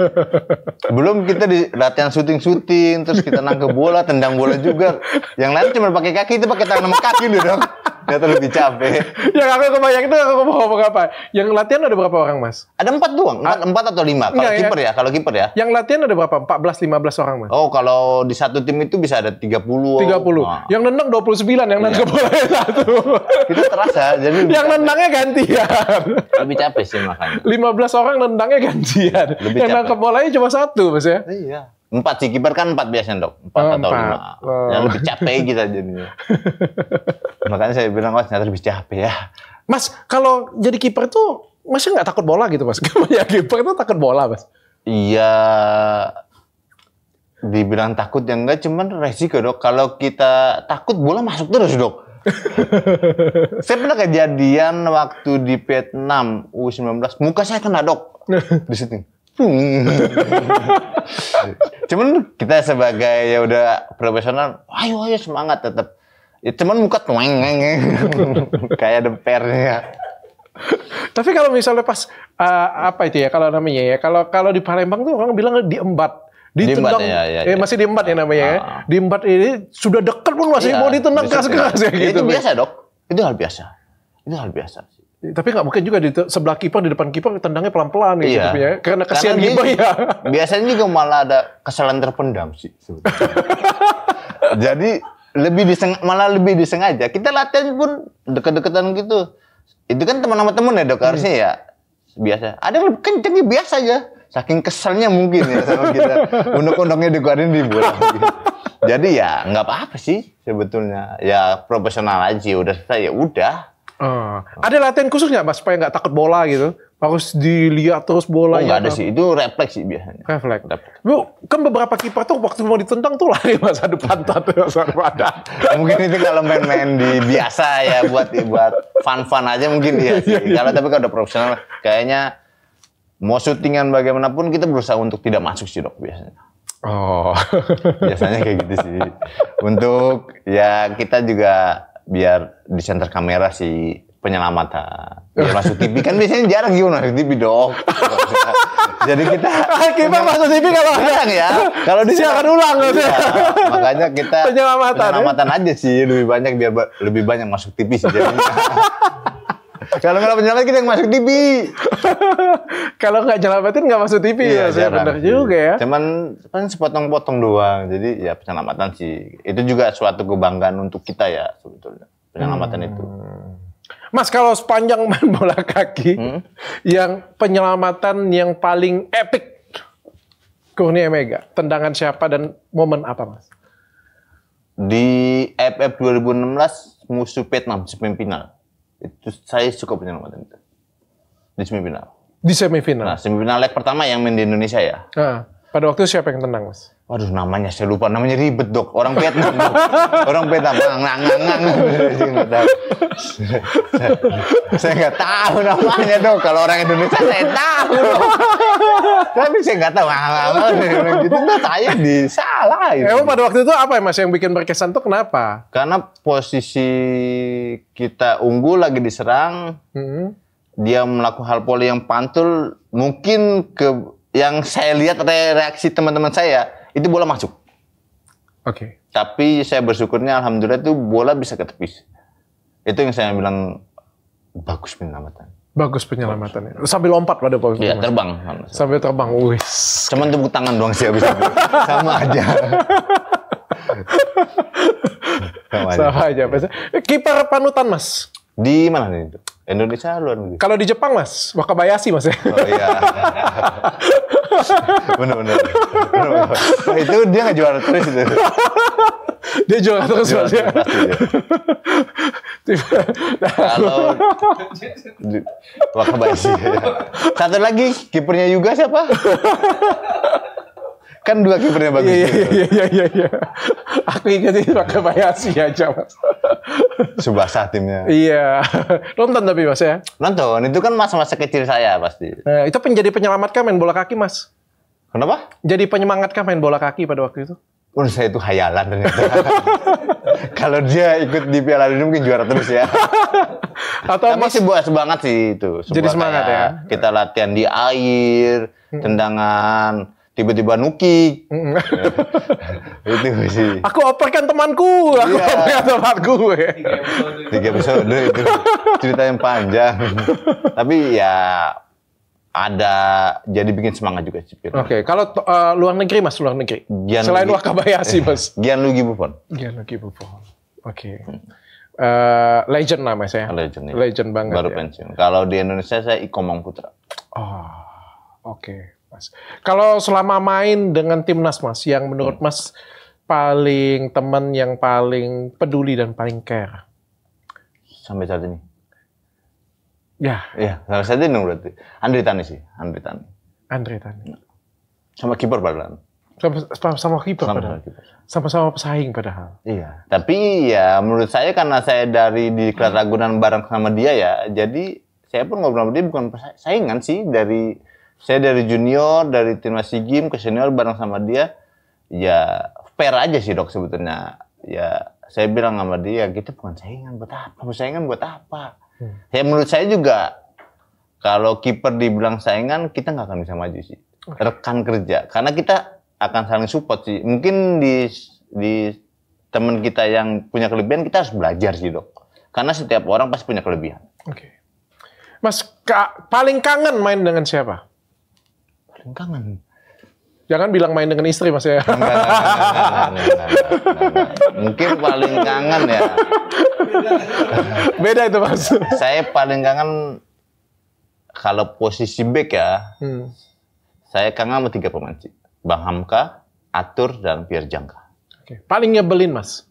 Belum kita di latihan syuting-syuting, terus kita nangkep bola, tendang bola juga. Yang lain cuma pakai kaki, itu pakai tangan sama kaki dulu dok. Ternyata lebih capek. yang aku kebayang itu aku mau ngomong apa? Yang latihan ada berapa orang mas? Ada empat doang, ah. empat, empat atau lima. Kalau kiper ya, kalau kiper ya. Yang latihan ada berapa? Empat belas, lima belas orang mas? Oh kalau di satu tim itu bisa ada tiga puluh. Tiga puluh. Nah. Yang nendang sembilan, yang nendang iya. bola satu. itu terasa. Jadi yang nendangnya ganti ya. Lebih capek sih makanya. 15 orang nendangnya gantian. Lebih Yang nangkep bolanya cuma satu mas ya. Iya. Empat sih, kiper kan empat biasanya dok. Empat, oh, empat. atau lima. Ya, oh. Yang lebih capek kita jadinya. makanya saya bilang, mas, ternyata lebih capek ya. Mas, kalau jadi kiper tuh, masih nggak takut bola gitu mas? ya kiper tuh takut bola mas? Iya, dibilang takut ya enggak, cuman resiko dok. Kalau kita takut bola masuk terus dok. saya pernah kejadian waktu di Vietnam U19. Muka saya kena dok di sini. cuman kita sebagai ya udah profesional, ayo ayo semangat tetap. Ya, cuman muka tuang kayak dempernya. Tapi kalau misalnya pas uh, apa itu ya kalau namanya ya kalau kalau di Palembang tuh orang bilang diembat di empat ya, ya, ya. ya masih di empat ya namanya ya. ah. ya. Di empat ini sudah dekat pun masih ya, mau ditendang keras-keras ya, ya iya, gitu. Itu biasa dok, itu hal biasa, itu hal biasa. Iya, tapi nggak mungkin juga di sebelah kiper di depan kiper tendangnya pelan-pelan gitu iya. Gitu ya. Karena kasihan kiper ya. Biasanya juga malah ada kesalahan terpendam sih. Jadi lebih diseng, malah lebih disengaja. Kita latihan pun deket-deketan gitu. Itu kan teman teman temen ya dok hmm. harusnya hmm. ya biasa. Ada lebih kencengnya biasa aja saking keselnya mungkin ya sama kita undang-undangnya dikeluarin dibuat bulan. jadi ya nggak apa-apa sih sebetulnya ya profesional aja udah selesai ya udah Hmm. ada latihan khusus nggak mas supaya nggak takut bola gitu harus dilihat terus bola oh, ya nggak ada kan? sih itu refleks sih biasanya refleks Bu, kan beberapa kiper tuh waktu mau ditendang tuh lari masa depan atau masa ada ya, mungkin itu kalau main-main di biasa ya buat buat fun fun aja mungkin iya, iya, iya kalau iya. tapi kalau udah profesional kayaknya mau syutingan bagaimanapun kita berusaha untuk tidak masuk sih dok biasanya. Oh. biasanya kayak gitu sih. Untuk ya kita juga biar di center kamera si penyelamatan. Biar masuk TV kan biasanya jarang gitu masuk TV dok. Jadi kita ah, kita masuk TV kalau jarang ya. Kalau di siaran ulang ya. Makanya kita penyelamatan, ya? penyelamatan ya? aja sih lebih banyak biar lebih banyak masuk TV sih Kalau nggak penyelamat kita yang masuk TV. Kalau nggak nyelamatin nggak masuk TV iya, ya. Saya benar juga ya. Cuman kan sepotong-potong doang. Jadi ya penyelamatan sih. Itu juga suatu kebanggaan untuk kita ya sebetulnya. Penyelamatan hmm. itu. Mas kalau sepanjang main bola kaki hmm? yang penyelamatan yang paling epic Kurnia Mega, tendangan siapa dan momen apa, Mas? Di FF 2016 musuh Vietnam semifinal itu saya cukup penyelamatan itu di semifinal. Di semifinal. Nah, semifinal leg pertama yang main di Indonesia ya. Nah, pada waktu siapa yang tenang, Mas? Waduh namanya saya lupa namanya ribet dok orang Vietnam dok. orang Vietnam ngang ngang ngang gitu. saya nggak tahu namanya dok kalau orang Indonesia saya tahu dok. tapi saya nggak tahu halaman gitu nah, saya disalahin emang pada waktu itu apa ya mas yang bikin berkesan tuh kenapa karena posisi kita unggul lagi diserang hmm. dia melakukan hal poli yang pantul mungkin ke yang saya lihat re reaksi teman-teman saya itu bola masuk. Oke. Okay. Tapi saya bersyukurnya alhamdulillah itu bola bisa ke tepis. Itu yang saya bilang bagus penyelamatan. Bagus penyelamatan. Bagus. Ya. Sambil lompat pada waktu Iya, terbang. Sambil terbang. Wih. Cuman tepuk tangan doang sih habis itu. Sama aja. Sama aja. Sama aja. Kiper panutan, Mas. Di mana nih? Indonesia luar negeri. Kalau di Jepang mas, Wakabayashi mas ya. Oh iya. bener, bener nah, itu dia nggak juara terus itu. dia juara terus mas ya. nah, Kalau Wakabayashi. Ya. Satu lagi kipernya juga siapa? kan dua kipernya bagus. Iya iya, iya iya iya. Aku ingat itu Wakabayashi aja mas. Subasa timnya. Iya. Nonton tapi Mas ya? Nonton. Itu kan masa-masa kecil saya pasti. Nah, itu menjadi penyelamat kah main bola kaki Mas? Kenapa? Jadi penyemangat kah main bola kaki pada waktu itu? Menurut saya itu hayalan Kalau dia ikut di Piala Dunia mungkin juara terus ya. Atau Tapi sih buat semangat sih itu. Sebuah Jadi semangat ya. Kita latihan di air, hmm. tendangan, tiba-tiba nuki. itu sih. Aku operkan temanku, aku yeah. operkan temanku. Tiga episode itu cerita yang panjang. Tapi ya ada jadi bikin semangat juga sih. Oke, okay. kalau uh, luar negeri mas, luar negeri. Gian Selain Lugi, Wakabayashi mas. gian Buffon. Gianluigi Buffon. Oke. Okay. Hmm. Uh, eh, legend lah mas ya. Legend. Ya. Legend banget. Baru ya. pensiun. Kalau di Indonesia saya Iko Putra. Oh, oke. Mas. Kalau selama main dengan timnas Mas, yang menurut hmm. Mas paling teman yang paling peduli dan paling care sampai saat ini. Ya. Ya, sampai saat ini berarti. Andri Tani sih, Andri Tani. Andri Tani. Sama kiper padahal. Sama sama kiper padahal. Sama-sama pesaing padahal. Iya. Tapi ya menurut saya karena saya dari di hmm. Ragunan bareng sama dia ya, jadi saya pun ngobrol sama dia bukan saingan sih dari saya dari junior dari timnas gym ke senior bareng sama dia ya fair aja sih dok sebetulnya ya saya bilang sama dia kita bukan saingan buat apa bukan saingan buat apa hmm. ya menurut saya juga kalau kiper dibilang saingan kita nggak akan bisa maju sih okay. rekan kerja karena kita akan saling support sih mungkin di di teman kita yang punya kelebihan kita harus belajar sih dok karena setiap orang pasti punya kelebihan. Oke, okay. Mas ka paling kangen main dengan siapa? kangen. Jangan bilang main dengan istri mas ya. Mungkin paling kangen ya. Beda itu mas. Saya paling kangen kalau posisi back ya. Hmm. Saya kangen sama tiga pemain. Bang Hamka, Atur, dan Pierre Jangka. Oke. Paling nyebelin mas?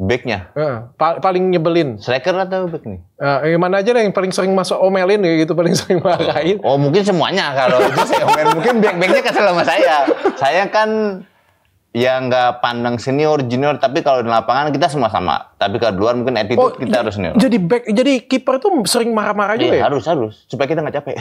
Backnya. Uh, pa paling nyebelin. Striker atau back nih? Uh, gimana mana aja yang paling sering masuk omelin kayak gitu, paling sering marahin. Oh, mungkin semuanya kalau itu saya omelin. Mungkin back-backnya kesel sama saya. saya kan ya nggak pandang senior junior tapi kalau di lapangan kita semua sama tapi kalau di luar mungkin attitude oh, kita ya, harus senior jadi back jadi kiper tuh sering marah-marah juga iya, ya harus harus supaya kita nggak capek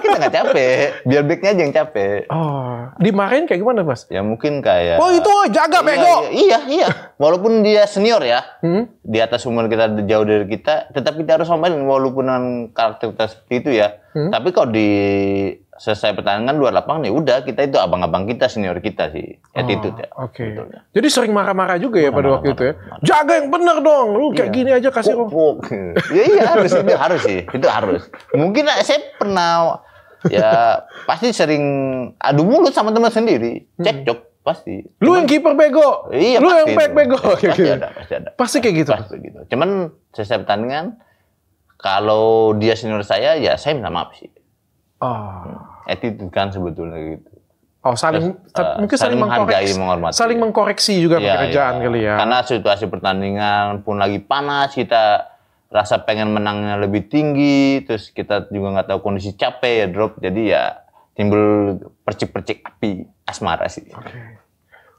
kita nggak capek, biar backnya aja yang capek. Oh, dimarahin kayak gimana mas? Ya mungkin kayak. Oh itu oh, jaga iya, bego. Iya, iya, iya. Walaupun dia senior ya, hmm? di atas umur kita jauh dari kita, tetap kita harus sombong walaupun dengan karakter seperti itu ya. Hmm? Tapi kalau di selesai pertandingan kan luar lapangan ya nih, udah kita itu abang-abang kita senior kita sih attitude ya, ah, ya. Oke. Okay. Jadi sering marah-marah juga ya marah, pada marah, waktu marah, itu ya. Marah. Jaga yang benar dong. Lu kayak iya. gini aja kasih kok. Iya iya harus itu harus sih. Itu harus. Mungkin saya pernah ya pasti sering adu mulut sama teman sendiri. Hmm. Cekcok pasti. lu yang kiper bego. Iya, lu yang back bego. Ya, pasti gitu. ada, pasti ada. Pasti kayak gitu. Pasti gitu. Cuman selesai pertandingan kalau dia senior saya ya saya minta maaf sih. Oh attitude kan sebetulnya gitu. Oh, saling Terus, uh, mungkin saling, saling menghargai, menghormati. Saling mengkoreksi juga ya, pekerjaan ya. kali ya. Karena situasi pertandingan pun lagi panas, kita rasa pengen menangnya lebih tinggi, terus kita juga nggak tahu kondisi capek ya drop, jadi ya timbul percik-percik api asmara sih. Okay.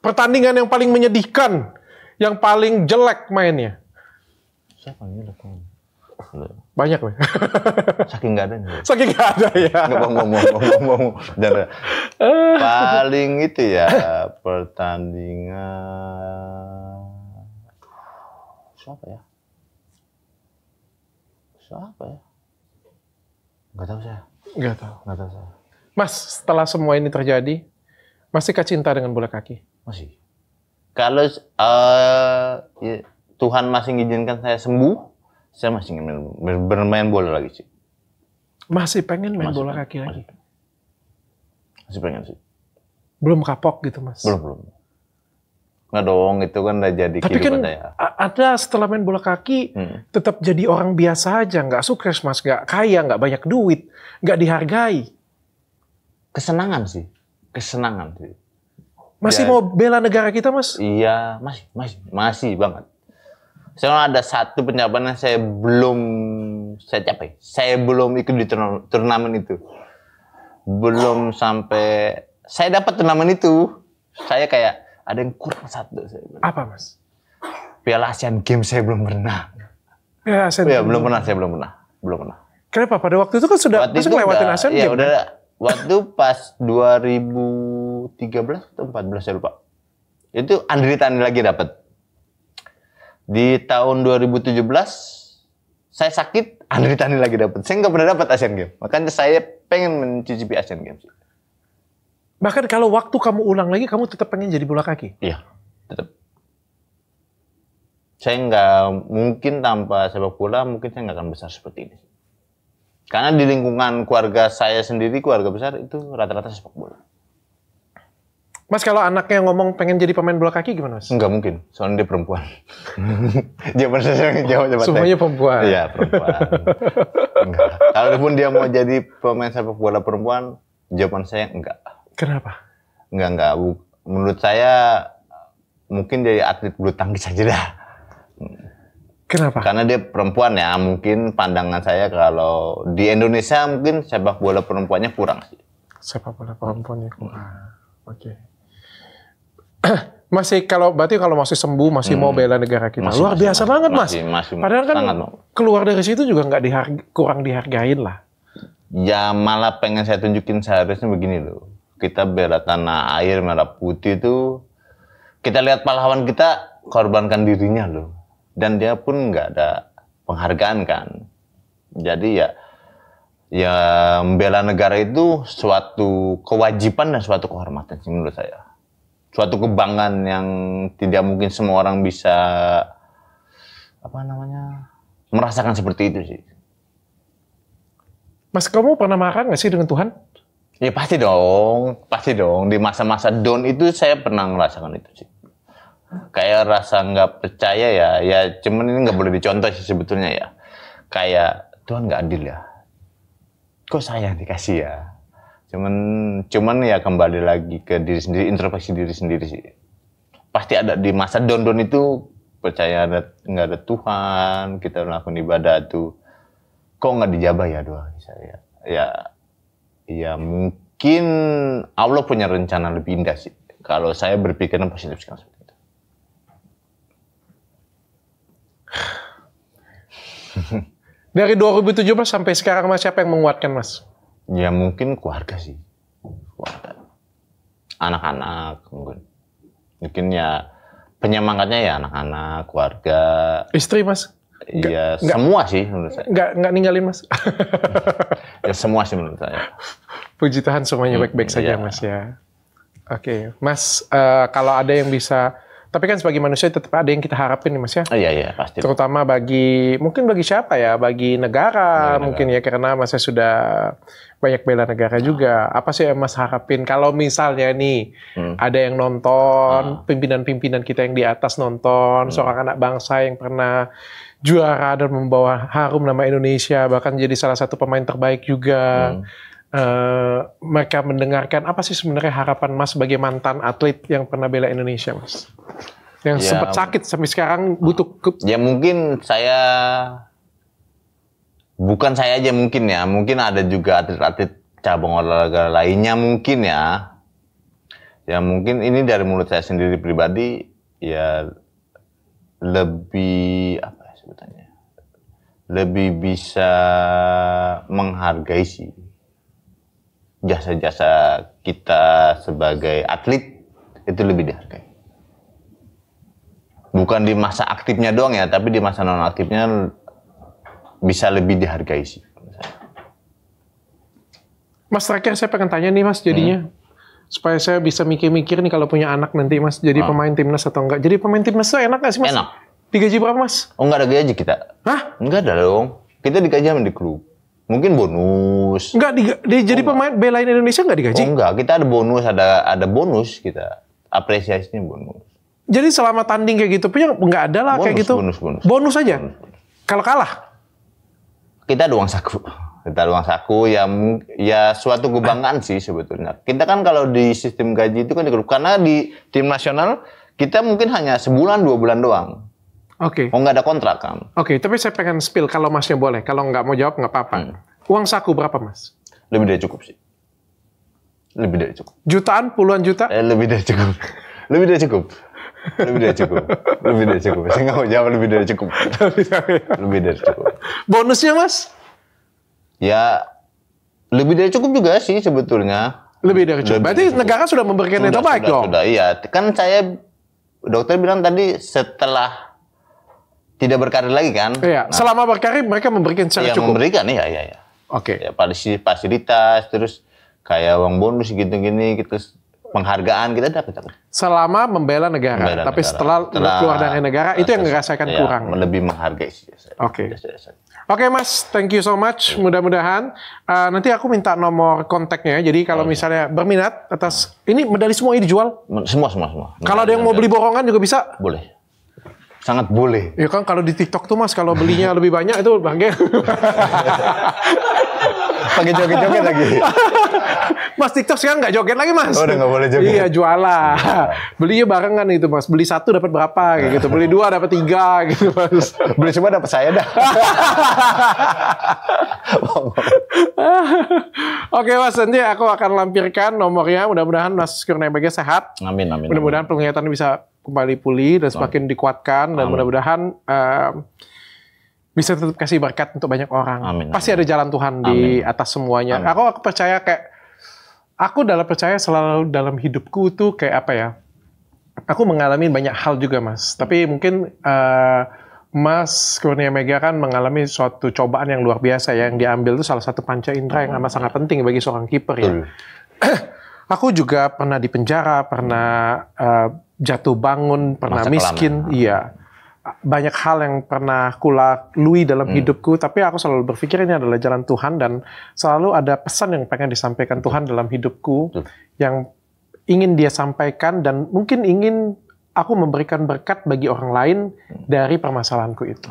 Pertandingan yang paling menyedihkan, yang paling jelek mainnya. Siapa yang jelek? Banyak, loh Saking nggak ada. Nih. Saking nggak ada ya. Nggak mau, mau, mau, mau, mau. Dan paling itu ya pertandingan siapa ya? Siapa ya? Nggak tahu saya. Nggak tahu. Nggak tahu saya. Mas, setelah semua ini terjadi, masihkah cinta dengan bola kaki? Masih. Kalau uh, ya, Tuhan masih mengizinkan saya sembuh, saya masih ingin bermain bola lagi sih. Masih pengen main masih bola pengen, kaki lagi? Masih, masih pengen sih. Belum kapok gitu mas? Belum, belum. Nggak dong, itu kan udah jadi Tapi kan ya. ada setelah main bola kaki, hmm. tetap jadi orang biasa aja. Nggak sukses mas, nggak kaya, nggak banyak duit, nggak dihargai. Kesenangan sih, kesenangan sih. Masih ya. mau bela negara kita mas? Iya, masih, masih, masih banget sekarang ada satu pencapaian yang saya belum saya capai. Saya belum ikut di turnamen, itu. Belum sampai saya dapat turnamen itu. Saya kayak ada yang kurang satu. Apa mas? Piala Asian Games saya belum pernah. Ya, Asian ya belum pernah. Saya belum pernah. Belum pernah. Kenapa? Pada waktu itu kan sudah waktu itu lewatin udah, Asian ya, Games. udah. Kan? Waktu pas 2013 atau 14 saya lupa. Itu Andri Tani lagi dapat. Di tahun 2017 saya sakit, Andri Tani lagi dapat. Saya nggak pernah dapat Asian Games. Makanya saya pengen mencicipi Asian Games. Bahkan kalau waktu kamu ulang lagi, kamu tetap pengen jadi bola kaki? Iya, tetap. Saya nggak mungkin tanpa sepak bola, mungkin saya nggak akan besar seperti ini. Karena di lingkungan keluarga saya sendiri, keluarga besar itu rata-rata sepak bola. Mas kalau anaknya ngomong pengen jadi pemain bola kaki gimana mas? Enggak mungkin, soalnya dia perempuan. Jawaban saya jawab jawaban Semuanya ya. perempuan. Iya perempuan. Kalaupun dia mau jadi pemain sepak bola perempuan, jawaban saya enggak. Kenapa? Enggak enggak. Menurut saya mungkin jadi atlet bulu tangkis saja. dah. Kenapa? Karena dia perempuan ya. Mungkin pandangan saya kalau di Indonesia mungkin sepak bola perempuannya kurang sih. Sepak bola perempuannya kurang. Oke. Okay. masih kalau berarti kalau masih sembuh masih hmm. mau bela negara kita masih, luar masih, biasa masih, banget mas. Masih, masih, Padahal kan sangat, keluar dari situ juga nggak diharg kurang dihargain lah. Ya malah pengen saya tunjukin seharusnya begini loh. Kita bela tanah air merah putih itu kita lihat pahlawan kita korbankan dirinya loh. Dan dia pun nggak ada penghargaan kan. Jadi ya ya membela negara itu suatu kewajiban dan suatu kehormatan sih menurut saya suatu kebanggaan yang tidak mungkin semua orang bisa apa namanya merasakan seperti itu sih. Mas kamu pernah marah nggak sih dengan Tuhan? Ya pasti dong, pasti dong. Di masa-masa down itu saya pernah merasakan itu sih. Kayak rasa nggak percaya ya, ya cuman ini nggak boleh dicontoh sih sebetulnya ya. Kayak Tuhan nggak adil ya. Kok saya dikasih ya? cuman cuman ya kembali lagi ke diri sendiri introspeksi diri sendiri sih pasti ada di masa down down itu percaya ada nggak ada Tuhan kita melakukan ibadah tuh kok nggak dijabah ya doa saya ya ya mungkin Allah punya rencana lebih indah sih kalau saya berpikiran positif sekarang seperti itu dari 2017 sampai sekarang mas siapa yang menguatkan mas Ya mungkin keluarga sih. Keluarga. Anak-anak mungkin. Mungkin ya penyemangatnya ya anak-anak, keluarga. Istri mas? Iya, semua sih menurut saya. Enggak, enggak ninggalin mas? ya semua sih menurut saya. Puji Tuhan semuanya hmm, baik-baik hmm, saja iya. mas ya. Oke, okay. mas uh, kalau ada yang bisa tapi kan sebagai manusia tetap ada yang kita harapin nih Mas ya. iya iya pasti. Terutama bagi mungkin bagi siapa ya? Bagi negara, negara. mungkin ya karena Mas sudah banyak bela negara juga. Apa sih yang Mas harapin kalau misalnya nih hmm. ada yang nonton, hmm. pimpinan-pimpinan oh. kita yang di atas nonton, hmm. seorang anak bangsa yang pernah juara dan membawa harum nama Indonesia bahkan jadi salah satu pemain terbaik juga. Hmm uh, mereka mendengarkan apa sih sebenarnya harapan Mas sebagai mantan atlet yang pernah bela Indonesia, Mas? Yang ya, sempat sakit sampai sekarang butuh ke Ya mungkin saya bukan saya aja mungkin ya, mungkin ada juga atlet-atlet cabang olahraga lainnya mungkin ya. Ya mungkin ini dari mulut saya sendiri pribadi ya lebih apa ya sebutannya? Lebih bisa menghargai sih jasa-jasa kita sebagai atlet itu lebih dihargai. Bukan di masa aktifnya doang ya, tapi di masa non aktifnya bisa lebih dihargai sih. Mas terakhir saya pengen tanya nih mas jadinya. Hmm supaya saya bisa mikir-mikir nih kalau punya anak nanti mas jadi hmm. pemain timnas atau enggak jadi pemain timnas itu enak gak sih mas enak digaji berapa mas oh enggak ada gaji kita hah enggak ada dong kita digaji sama di klub Mungkin bonus. Enggak di, di jadi oh, pemain belain Indonesia enggak digaji? Oh, enggak, kita ada bonus, ada ada bonus kita. Apresiasinya bonus. Jadi selama tanding kayak gitu punya enggak ada lah kayak gitu. Bonus bonus. Bonus aja. Kalau kalah kita ada uang saku. Kita ada uang saku yang ya suatu kebanggaan sih sebetulnya. Kita kan kalau di sistem gaji itu kan di karena di tim nasional kita mungkin hanya sebulan dua bulan doang Oke. Okay. Oh nggak ada kontrak kan? Oke, okay, tapi saya pengen spill kalau masnya boleh. Kalau nggak mau jawab nggak apa-apa. Hmm. Uang saku berapa mas? Lebih dari cukup sih. Lebih dari cukup. Jutaan, puluhan juta? Eh, lebih dari cukup. Lebih dari cukup. Lebih dari cukup. Lebih dari cukup. Saya nggak mau jawab lebih dari cukup. lebih dari cukup. Bonusnya mas? Ya lebih dari cukup juga sih sebetulnya. Lebih dari cukup. Lebih Berarti negara sudah memberikan sudah, itu baik dong. Sudah, iya. Kan saya dokter bilang tadi setelah tidak berkarir lagi kan? Iya. Nah, Selama berkarir mereka memberikan secara ya, cukup. memberikan iya, iya, iya. ya ya ya Oke. Okay. Ya fasilitas terus kayak uang bonus gitu-gini gitu penghargaan kita dapat apa? Selama membela negara, membela tapi negara. Setelah, setelah keluar dari negara itu yang ngerasakan ya, kurang. Lebih menghargai Oke. Oke okay, Mas, thank you so much. Mudah-mudahan uh, nanti aku minta nomor kontaknya. Ya. Jadi kalau okay. misalnya berminat atas ini medali semua ini dijual? Semua semua semua. Kalau ada yang mau beli borongan juga bisa? Boleh sangat boleh. Ya kan kalau di TikTok tuh Mas kalau belinya lebih banyak itu bangke. Pakai joget-joget lagi. Mas TikTok sekarang nggak joget lagi Mas. Oh, udah nggak boleh joget. Iya jualan. Belinya barengan itu Mas. Beli satu dapat berapa gitu. Beli dua dapat tiga gitu Mas. Beli semua dapat saya dah. Oke Mas nanti aku akan lampirkan nomornya. Mudah-mudahan Mas Kurnia sehat. Amin amin. Mudah-mudahan penglihatan bisa kembali pulih dan semakin dikuatkan dan mudah-mudahan uh, bisa tetap kasih berkat untuk banyak orang. Amin. Pasti ada jalan Tuhan amin. di atas semuanya. Aku aku percaya kayak aku dalam percaya selalu dalam hidupku tuh kayak apa ya? Aku mengalami banyak hal juga, Mas. Tapi mungkin uh, Mas Kurnia Mega kan mengalami suatu cobaan yang luar biasa ya. yang diambil itu salah satu panca indera yang hmm. amat sangat penting bagi seorang kiper ya. aku juga pernah di penjara, pernah uh, jatuh bangun, pernah Masa miskin, iya. Banyak hal yang pernah kulalui dalam hmm. hidupku, tapi aku selalu berpikir ini adalah jalan Tuhan dan selalu ada pesan yang pengen disampaikan Tuhan dalam hidupku hmm. yang ingin dia sampaikan dan mungkin ingin aku memberikan berkat bagi orang lain hmm. dari permasalahanku itu.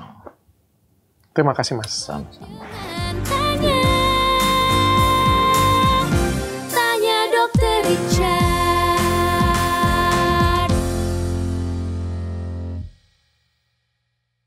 Terima kasih, Mas. Sama-sama. tanya dokter Richard.